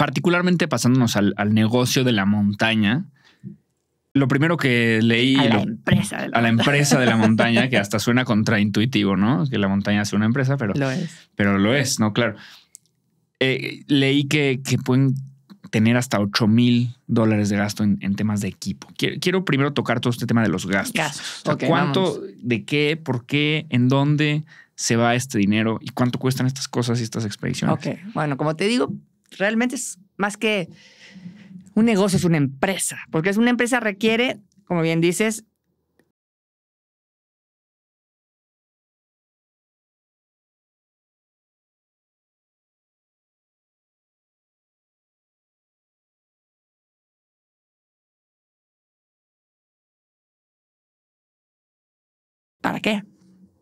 particularmente pasándonos al, negocio de la montaña, lo primero que leí... A la empresa. De la a la empresa de la montaña, que hasta suena contraintuitivo, ¿no? Que la montaña sea una empresa, pero... Lo es. Pero lo es, ¿no? Claro. Eh, leí que, pueden tener hasta 8 mil dólares de gasto en, temas de equipo. Quiero, primero tocar todo este tema de los gastos. ¿Cuánto, de qué, por qué, en dónde se va este dinero y cuánto cuestan estas cosas y estas expediciones? Ok, bueno, como te digo, realmente es más que un negocio, es una empresa, porque es una empresa requiere, como bien dices, ¿Para qué?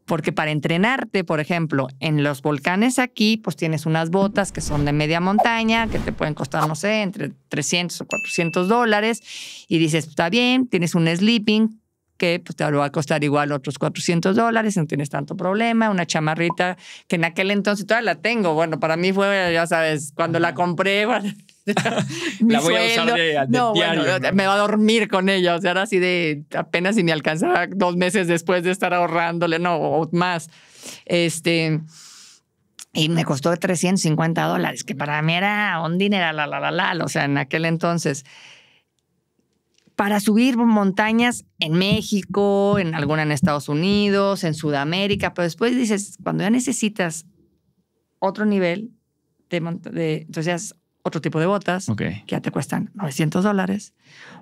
Porque para entrenarte, por ejemplo, en los volcanes aquí, pues tienes unas botas que son de media montaña, que te pueden costar, no sé, entre 300 o 400 dólares. Y dices, está bien, tienes un sleeping que pues, te va a costar igual otros 400 dólares, no tienes tanto problema, una chamarrita que en aquel entonces todavía la tengo. Bueno, para mí fue, ya sabes, cuando la compré, bueno, mi la voy a no, me va a dormir con ella. O sea, era así de apenas si me alcanzaba dos meses después de estar ahorrándole, no, o más. Este. Y me costó 350 dólares, que para mí era un dinero, la, la, la, la, o sea, en aquel entonces. Para subir montañas en México, en alguna en Estados Unidos, en Sudamérica, pero después dices, cuando ya necesitas otro nivel, de, de entonces otro tipo de botas que ya te cuestan 900 dólares,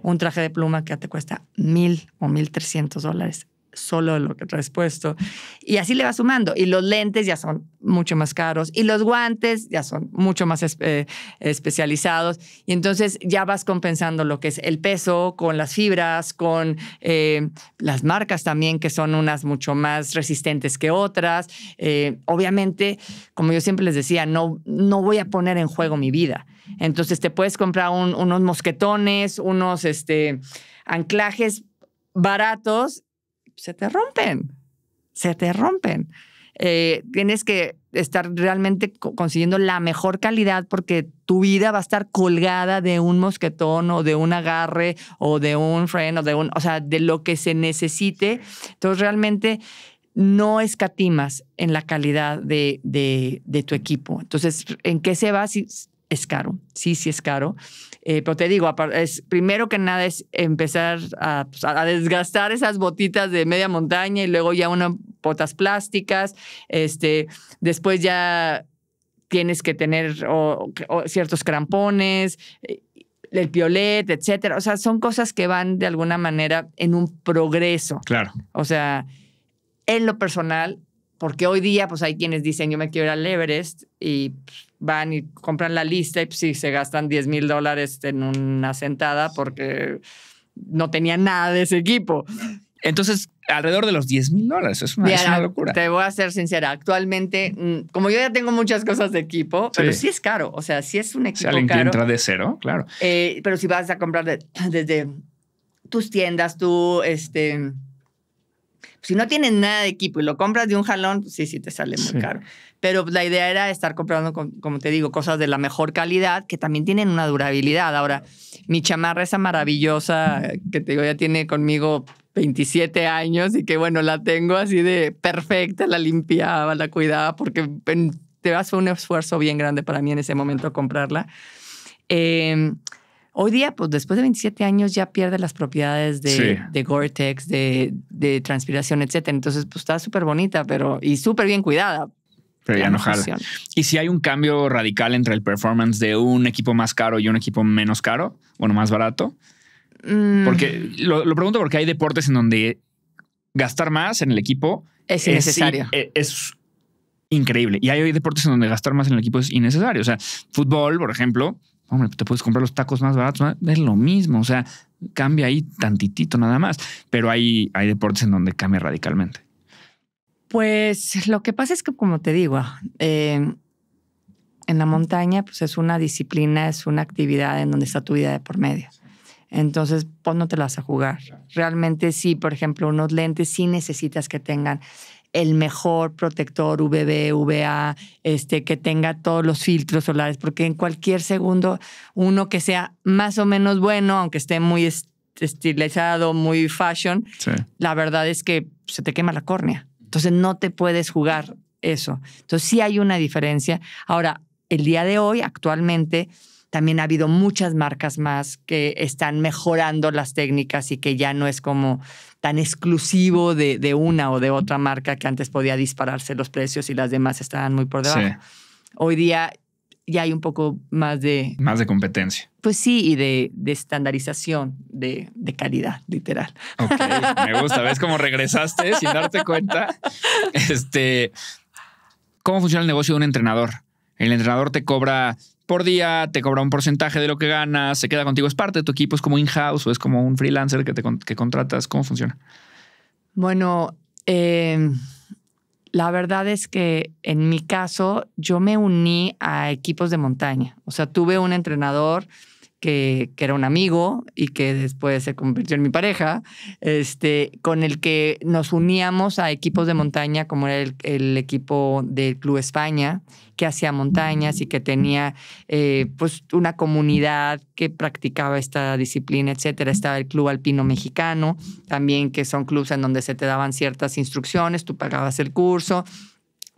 un traje de pluma que ya te cuesta 1000 o 1300 dólares solo lo que traes puesto. Y así le va sumando. Y los lentes ya son mucho más caros. Y los guantes ya son mucho más eh, especializados. Y entonces ya vas compensando lo que es el peso con las fibras, con eh, las marcas también, que son unas mucho más resistentes que otras. Eh, obviamente, como yo siempre les decía, no, no voy a poner en juego mi vida. Entonces te puedes comprar unos mosquetones, unos este, anclajes baratos se te rompen, se te rompen. Eh, tienes que estar realmente consiguiendo la mejor calidad porque tu vida va a estar colgada de un mosquetón o de un agarre o de un freno, de un, o sea, de lo que se necesite. Entonces realmente no escatimas en la calidad de, de, tu equipo. Entonces, ¿en qué se va? es caro, sí, sí es caro. Eh, pero te digo, es, primero que nada es empezar pues, a, desgastar esas botitas de media montaña y luego ya unas botas plásticas. Este, después ya tienes que tener ciertos crampones, eh, el piolet, etcétera. O sea, son cosas que van de alguna manera en un progreso. Claro. O sea, en lo personal, porque hoy día, pues hay quienes dicen, yo me quiero ir al Everest y pues, van y compran la lista y pues, sí, se gastan 10 mil dólares en una sentada porque no tenía nada de ese equipo. Entonces, alrededor de los 10 mil dólares, es una, locura. Te voy a ser sincera, actualmente, mm, como yo ya tengo muchas cosas de equipo, pero sí es caro, o sea, sí es un equipo o alguien Que entra de cero, claro. Eh, pero si vas a comprar desde tus tiendas, tú, este si no tienes nada de equipo y lo compras de un jalón, pues sí, sí te sale muy caro. Pero la idea era estar comprando, como te digo, cosas de la mejor calidad que también tienen una durabilidad. Ahora, mi chamarra esa maravillosa que te digo, ya tiene conmigo 27 años y que bueno, la tengo así de perfecta, la limpiaba, la cuidaba, porque te fue un esfuerzo bien grande para mí en ese momento comprarla. Eh, Hoy día, pues después de 27 años ya pierde las propiedades de, de Gore-Tex, de, transpiración, etcétera. Entonces, pues está súper bonita, pero y súper bien cuidada. Pero ya no Y si hay un cambio radical entre el performance de un equipo más caro y un equipo menos caro, bueno, más barato. Mm. Porque lo, pregunto porque hay deportes en donde gastar más en el equipo es innecesario. Es, es, increíble. Y hay deportes en donde gastar más en el equipo es innecesario. O sea, fútbol, por ejemplo, hombre, te puedes comprar los tacos más baratos, es lo mismo, o sea, cambia ahí tantitito nada más, pero hay, hay deportes en donde cambia radicalmente. Pues lo que pasa es que, como te digo, eh, en la montaña pues es una disciplina, es una actividad en donde está tu vida de por medio. Entonces, pues no te las a jugar. Realmente sí, por ejemplo, unos lentes sí necesitas que tengan el mejor protector VB, VA, este, que tenga todos los filtros solares, porque en cualquier segundo uno que sea más o menos bueno, aunque esté muy estilizado, muy fashion, la verdad es que se te quema la córnea. Entonces no te puedes jugar eso. Entonces sí hay una diferencia. Ahora, el día de hoy, actualmente, también ha habido muchas marcas más que están mejorando las técnicas y que ya no es como tan exclusivo de, una o de otra marca que antes podía dispararse los precios y las demás estaban muy por debajo. Hoy día ya hay un poco más de... Más de competencia. Pues sí, y de, estandarización de, calidad, literal. Ok, me gusta. ¿Ves cómo regresaste sin darte cuenta? Este, ¿Cómo funciona el negocio de un entrenador? El entrenador te cobra por día, te cobra un porcentaje de lo que ganas, se queda contigo, es parte de tu equipo, es como in-house o es como un freelancer que te contratas. ¿Cómo funciona? Bueno, em, la verdad es que en mi caso yo me uní a equipos de montaña, o sea, tuve un entrenador que, era un amigo y que después se convirtió en mi pareja, este, con el que nos uníamos a equipos de montaña, como era el, equipo del Club España, que hacía montañas y que tenía eh, pues una comunidad que practicaba esta disciplina, etcétera. Estaba el Club Alpino Mexicano, también que son clubes en donde se te daban ciertas instrucciones, tú pagabas el curso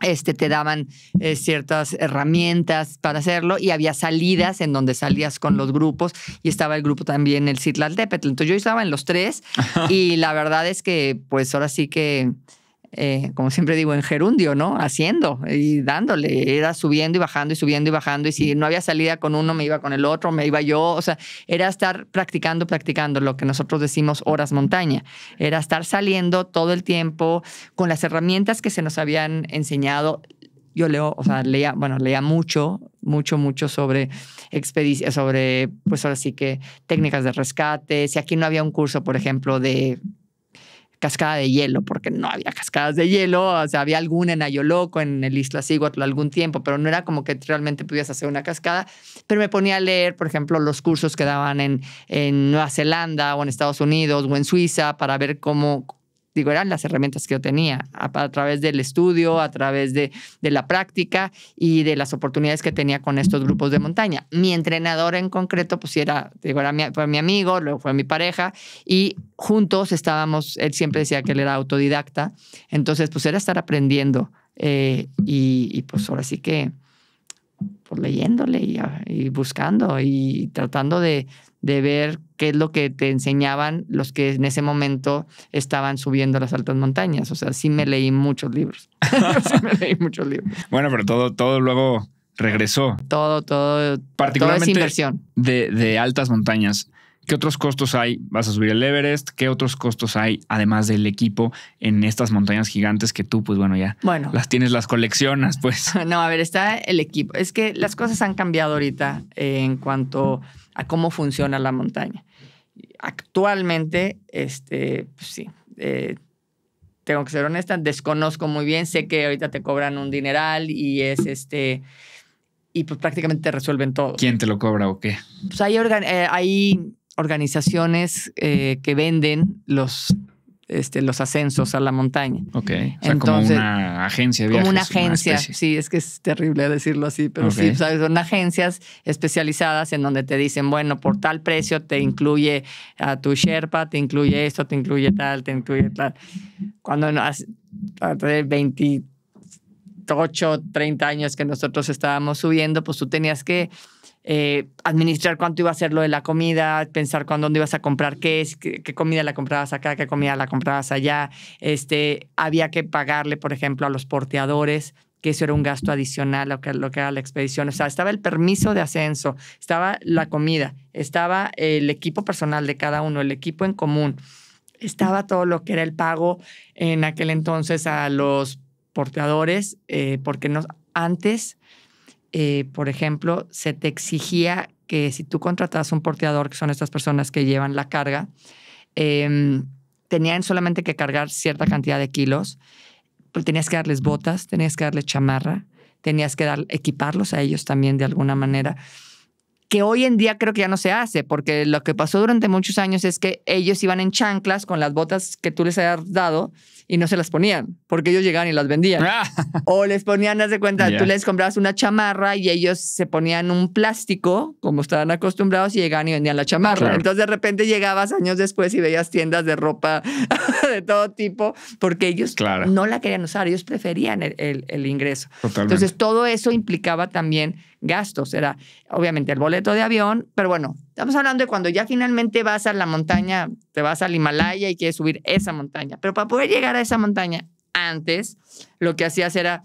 este, te daban eh, ciertas herramientas para hacerlo y había salidas en donde salías con los grupos y estaba el grupo también el Citlaltepetl. Entonces yo estaba en los tres y la verdad es que pues ahora sí que eh, como siempre digo, en gerundio, ¿no? Haciendo y dándole. Era subiendo y bajando y subiendo y bajando. Y si no había salida con uno, me iba con el otro, me iba yo. O sea, era estar practicando, practicando, lo que nosotros decimos horas montaña. Era estar saliendo todo el tiempo con las herramientas que se nos habían enseñado. Yo leo, o sea, leía, bueno, leía mucho, mucho, mucho sobre expediciones, sobre, pues ahora sí que técnicas de rescate. Si aquí no había un curso, por ejemplo, de cascada de hielo, porque no había cascadas de hielo, o sea, había alguna en Ayoloco, en el Isla Ciguatl algún tiempo, pero no era como que realmente pudieras hacer una cascada. Pero me ponía a leer, por ejemplo, los cursos que daban en, en Nueva Zelanda o en Estados Unidos o en Suiza para ver cómo, digo, eran las herramientas que yo tenía a, través del estudio, a través de, la práctica y de las oportunidades que tenía con estos grupos de montaña. Mi entrenador en concreto, pues era, digo, era fue mi amigo, luego fue mi pareja y juntos estábamos, él siempre decía que él era autodidacta, entonces pues era estar aprendiendo eh, y, pues ahora sí que por pues, leyéndole ah, y buscando y tratando de, de ver qué es lo que te enseñaban los que en ese momento estaban subiendo las altas montañas. O sea, sí me leí muchos libros. sí me leí muchos libros. Bueno, pero todo, todo luego regresó. Todo, todo. Particularmente inversión. De, de altas montañas. ¿Qué otros costos hay? ¿Vas a subir el Everest? ¿Qué otros costos hay además del equipo en estas montañas gigantes que tú, pues bueno, ya las tienes, las coleccionas, pues? No, a ver, está el equipo. Es que las cosas han cambiado ahorita eh, en cuanto a cómo funciona la montaña. Actualmente, este, pues sí, eh, tengo que ser honesta, desconozco muy bien, sé que ahorita te cobran un dineral y es este y pues prácticamente te resuelven todo. ¿Quién te lo cobra o qué? Pues hay, organ eh, hay organizaciones eh, que venden los este, los ascensos a la montaña. Ok. O sea, como una agencia de viajes. Como una agencia. sí, es que es terrible decirlo así, pero sí, ¿sabes? son agencias especializadas en donde te dicen, bueno, por tal precio te incluye a tu Sherpa, te incluye esto, te incluye tal, te incluye tal. Cuando hace 28, 30 años que nosotros estábamos subiendo, pues tú tenías que eh, administrar cuánto iba a ser lo de la comida, pensar cuándo dónde ibas a comprar qué, es, qué, comida la comprabas acá, qué comida la comprabas allá. Este, había que pagarle, por ejemplo, a los porteadores que eso era un gasto adicional lo que, lo que era la expedición. O sea, estaba el permiso de ascenso, estaba la comida, estaba el equipo personal de cada uno, el equipo en común, estaba todo lo que era el pago en aquel entonces a los porteadores, eh, porque no, antes eh, por ejemplo, se te exigía que si tú contratas un porteador, que son estas personas que llevan la carga, em, tenían solamente que cargar cierta cantidad de kilos, pues, tenías que darles botas, tenías que darles chamarra, tenías que dar, equiparlos a ellos también de alguna manera que hoy en día creo que ya no se hace, porque lo que pasó durante muchos años es que ellos iban en chanclas con las botas que tú les habías dado y no se las ponían, porque ellos llegaban y las vendían. Ah. o les ponían, haz de cuenta, tú les comprabas una chamarra y ellos se ponían un plástico, como estaban acostumbrados, y llegaban y vendían la chamarra. Entonces de repente llegabas años después y veías tiendas de ropa de todo tipo, porque ellos no la querían usar, ellos preferían el, el, ingreso. Entonces todo eso implicaba también gastos. Era, obviamente, el boleto de avión, pero bueno, estamos hablando de cuando ya finalmente vas a la montaña, te vas al Himalaya y quieres subir esa montaña. Pero para poder llegar a esa montaña antes, lo que hacías era,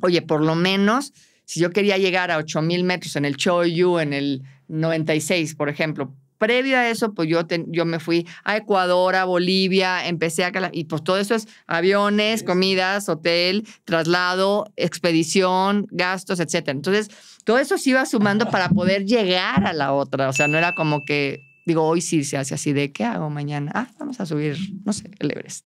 oye, por lo menos, si yo quería llegar a 8000 metros en el Choyu, en el 96, por ejemplo, Previo a eso, pues yo, yo me fui a Ecuador, a Bolivia, empecé a... Y pues todo eso es aviones, comidas, hotel, traslado, expedición, gastos, etc. Entonces, todo eso se iba sumando para poder llegar a la otra. O sea, no era como que, digo, hoy sí se hace así de, ¿qué hago mañana? Ah, vamos a subir, no sé, el Everest.